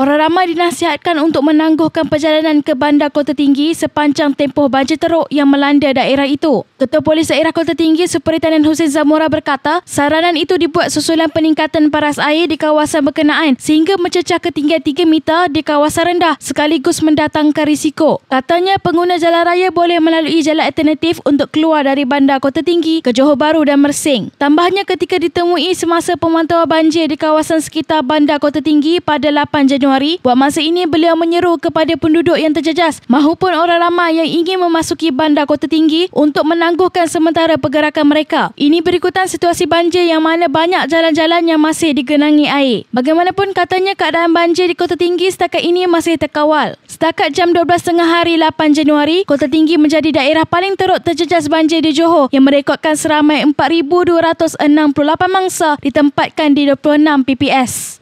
Orang ramai dinasihatkan untuk menangguhkan perjalanan ke bandar Kota Tinggi sepanjang tempoh banjir teruk yang melanda daerah itu. Ketua Polis Daerah Kota Tinggi Superintendent Hussein Zamora berkata, saranan itu dibuat susulan peningkatan paras air di kawasan berkenaan sehingga mencecah ketinggian 3 meter di kawasan rendah sekaligus mendatangkan risiko. Katanya pengguna jalan raya boleh melalui jalan alternatif untuk keluar dari bandar Kota Tinggi ke Johor Bahru dan Mersing. Tambahnya ketika ditemui semasa pemantauan banjir di kawasan sekitar bandar Kota Tinggi pada 8 Januari Januari. Buat masa ini, beliau menyeru kepada penduduk yang terjejas mahupun orang ramai yang ingin memasuki bandar kota tinggi untuk menangguhkan sementara pergerakan mereka. Ini berikutan situasi banjir yang mana banyak jalan-jalan yang masih digenangi air. Bagaimanapun katanya keadaan banjir di kota tinggi setakat ini masih terkawal. Setakat jam 12.30 hari 8 Januari, kota tinggi menjadi daerah paling teruk terjejas banjir di Johor yang merekodkan seramai 4,268 mangsa ditempatkan di 26 PPS.